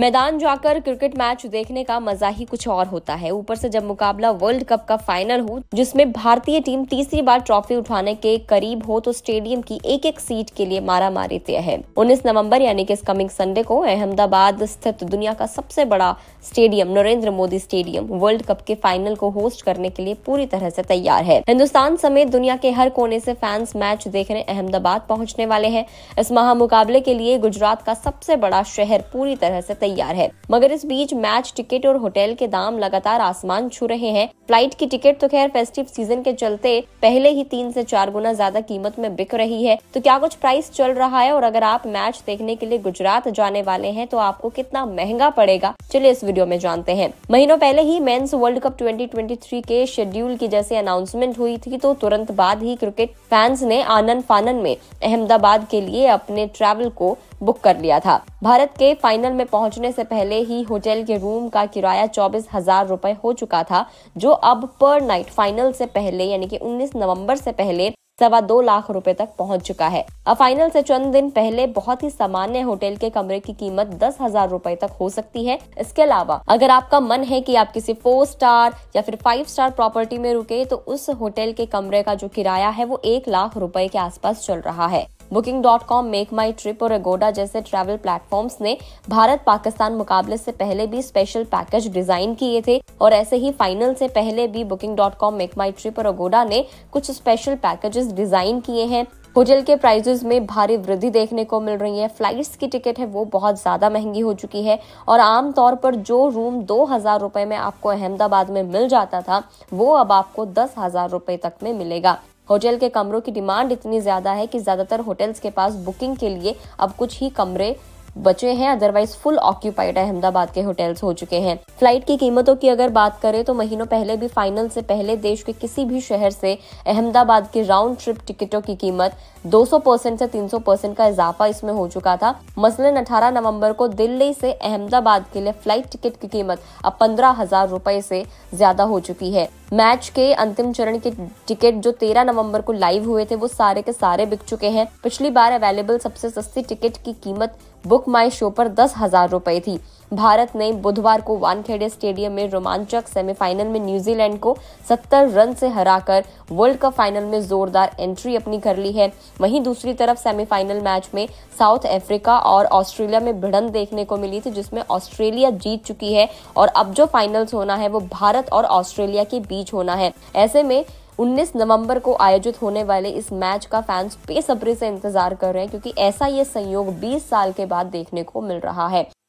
मैदान जाकर cricket match देखने का मजा ही कुछ और होता है ऊपर से जब मुकाबला वर्ल्ड कप का फाइनल हो जिसमें भारतीय टीम तीसरी बार ट्रॉफी उठाने के करीब हो तो स्टेडियम की एक एक सीट के लिए मारा मारी तय है उन्नीस नवम्बर यानी कि इस कमिंग संडे को अहमदाबाद स्थित दुनिया का सबसे बड़ा stadium Narendra Modi stadium world cup के फाइनल को होस्ट करने के लिए पूरी तरह से तैयार है हिंदुस्तान समेत दुनिया के हर कोने से फैंस मैच देखने अहमदाबाद पहुंचने वाले हैं इस महामुकाबले के लिए गुजरात का सबसे बड़ा शहर पूरी तरह से तैयार तैयार है मगर इस बीच मैच टिकट और होटल के दाम लगातार आसमान छू रहे हैं फ्लाइट की टिकट तो खैर फेस्टिव सीजन के चलते पहले ही तीन से चार गुना ज्यादा कीमत में बिक रही है तो क्या कुछ प्राइस चल रहा है और अगर आप मैच देखने के लिए गुजरात जाने वाले हैं तो आपको कितना महंगा पड़ेगा चलिए इस वीडियो में जानते हैं महीनों पहले ही मेन्स वर्ल्ड कप ट्वेंटी के शेड्यूल की जैसे अनाउंसमेंट हुई थी तो तुरंत बाद ही क्रिकेट फैंस ने आनंद फानन में अहमदाबाद के लिए अपने ट्रैवल को बुक कर लिया था भारत के फाइनल में पहुंचने से पहले ही होटल के रूम का किराया चौबीस हजार रुपए हो चुका था जो अब पर नाइट फाइनल से पहले यानी कि 19 नवंबर से पहले सवा दो लाख रुपए तक पहुंच चुका है अब फाइनल से चंद दिन पहले बहुत ही सामान्य होटल के कमरे की कीमत दस हजार रूपए तक हो सकती है इसके अलावा अगर आपका मन है कि आप किसी फोर स्टार या फिर फाइव स्टार प्रॉपर्टी में रुके तो उस होटल के कमरे का जो किराया है वो एक लाख रुपए के आसपास चल रहा है booking dot com make my trip और एगोडा जैसे ट्रैवल प्लेटफॉर्म्स ने भारत पाकिस्तान मुकाबले से पहले भी स्पेशल पैकेज डिजाइन किए थे और ऐसे ही फाइनल से पहले भी booking dot com make my trip और एगोडा ने कुछ स्पेशल पैकेजेस डिजाइन किए हैं होटल के प्राइजेज में भारी वृद्धि देखने को मिल रही है फ्लाइट्स की टिकट है वो बहुत ज़्यादा महंगी हो चुकी है और आम तौर पर जो रूम दो हज़ार रुपये में आपको अहमदाबाद में मिल जाता था वो अब आपको दस हज़ार रुपये तक में मिलेगा होटल के कमरों की डिमांड इतनी ज़्यादा है कि ज़्यादातर होटल्स के पास बुकिंग के लिए अब कुछ ही कमरे बचे हैं अदरवाइज फुल ऑक्यूपाइड अहमदाबाद के होटल्स हो चुके हैं फ्लाइट की कीमतों की अगर बात करें तो महीनों पहले भी फाइनल से पहले देश के किसी भी शहर से अहमदाबाद की राउंड ट्रिप टिकटों की कीमत 200 परसेंट से 300 परसेंट का इजाफा इसमें हो चुका था मसलन 18 नवंबर को दिल्ली से अहमदाबाद के लिए फ्लाइट टिकट की कीमत अब पंद्रह हजार रुपए से ज्यादा हो चुकी है मैच के अंतिम चरण के टिकट जो 13 नवंबर को लाइव हुए थे वो सारे के सारे बिक चुके हैं पिछली बार अवेलेबल सबसे सस्ती टिकट की कीमत बुक माई शो पर दस हजार रुपए थी भारत ने बुधवार को वानखेड़े स्टेडियम में रोमांचक सेमीफाइनल में न्यूजीलैंड को 70 रन से हराकर वर्ल्ड कप फाइनल में जोरदार एंट्री अपनी कर ली है वहीं दूसरी तरफ सेमीफाइनल मैच में साउथ अफ्रीका और ऑस्ट्रेलिया में भिड़न देखने को मिली थी जिसमें ऑस्ट्रेलिया जीत चुकी है और अब जो फाइनल्स होना है वो भारत और ऑस्ट्रेलिया के बीच बीच होना है ऐसे में 19 नवंबर को आयोजित होने वाले इस मैच का फैंस बेसब्री से इंतजार कर रहे हैं क्योंकि ऐसा ये संयोग 20 साल के बाद देखने को मिल रहा है